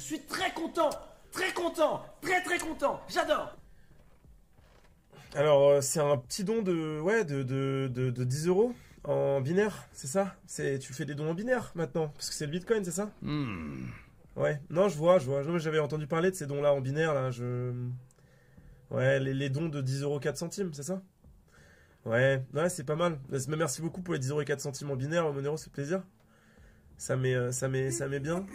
Je suis très content, très content, très très content. J'adore. Alors, euh, c'est un petit don de, ouais, de, de, de, 10 euros en binaire, c'est ça C'est Tu fais des dons en binaire maintenant, parce que c'est le bitcoin, c'est ça hmm. Ouais, non, je vois, je vois. J'avais entendu parler de ces dons-là en binaire, là. Je... Ouais, les, les dons de 10 euros 4 centimes, c'est ça Ouais, ouais c'est pas mal. Bah, merci beaucoup pour les 10 euros 4 centimes en binaire, Monero, c'est plaisir. Ça euh, ça ça met bien.